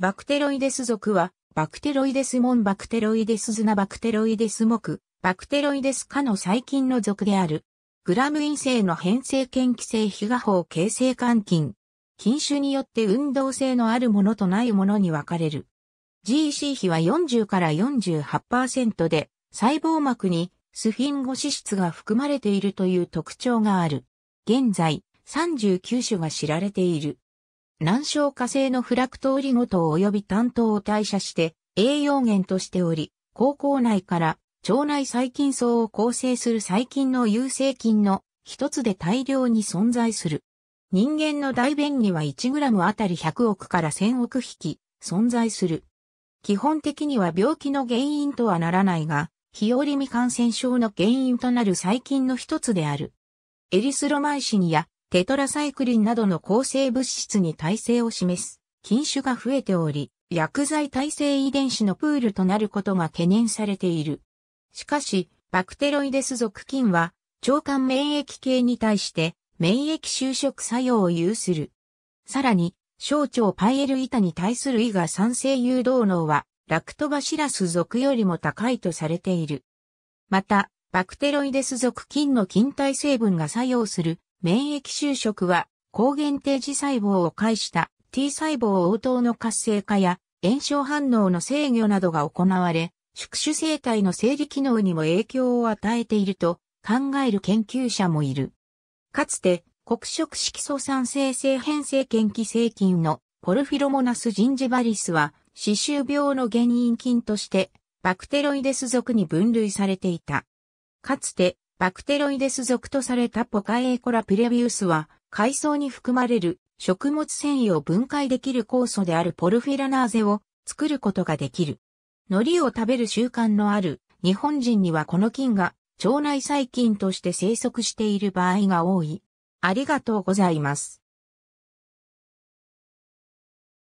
バクテロイデス属は、バクテロイデスモンバクテロイデスズナバクテロイデス目、バクテロイデス科の細菌の属である。グラム陰性の変性腱気性非我法形成肝菌。菌種によって運動性のあるものとないものに分かれる。GC 比は40から48%で、細胞膜にスフィンゴ脂質が含まれているという特徴がある。現在、39種が知られている。難消化性のフラクトオリゴ糖及び担当を代謝して栄養源としており、高校内から腸内細菌層を構成する細菌の有性菌の一つで大量に存在する。人間の大便には 1g あたり100億から1000億匹存在する。基本的には病気の原因とはならないが、日和未感染症の原因となる細菌の一つである。エリスロマイシンやテトラサイクリンなどの抗生物質に耐性を示す菌種が増えており、薬剤耐性遺伝子のプールとなることが懸念されている。しかし、バクテロイデス属菌は、腸管免疫系に対して、免疫修飾作用を有する。さらに、小腸パイエル板に対する胃が酸性誘導能は、ラクトバシラス属よりも高いとされている。また、バクテロイデス属菌の菌体成分が作用する免疫就職は、抗原定時細胞を介した T 細胞応答の活性化や炎症反応の制御などが行われ、宿主生体の生理機能にも影響を与えていると考える研究者もいる。かつて、黒色色素酸性性変性腱気性菌のポルフィロモナス・ジンジバリスは、歯周病の原因菌として、バクテロイデス属に分類されていた。かつて、バクテロイデス属とされたポカエーコラプレビウスは、海藻に含まれる食物繊維を分解できる酵素であるポルフィラナーゼを作ることができる。海苔を食べる習慣のある日本人にはこの菌が腸内細菌として生息している場合が多い。ありがとうございます。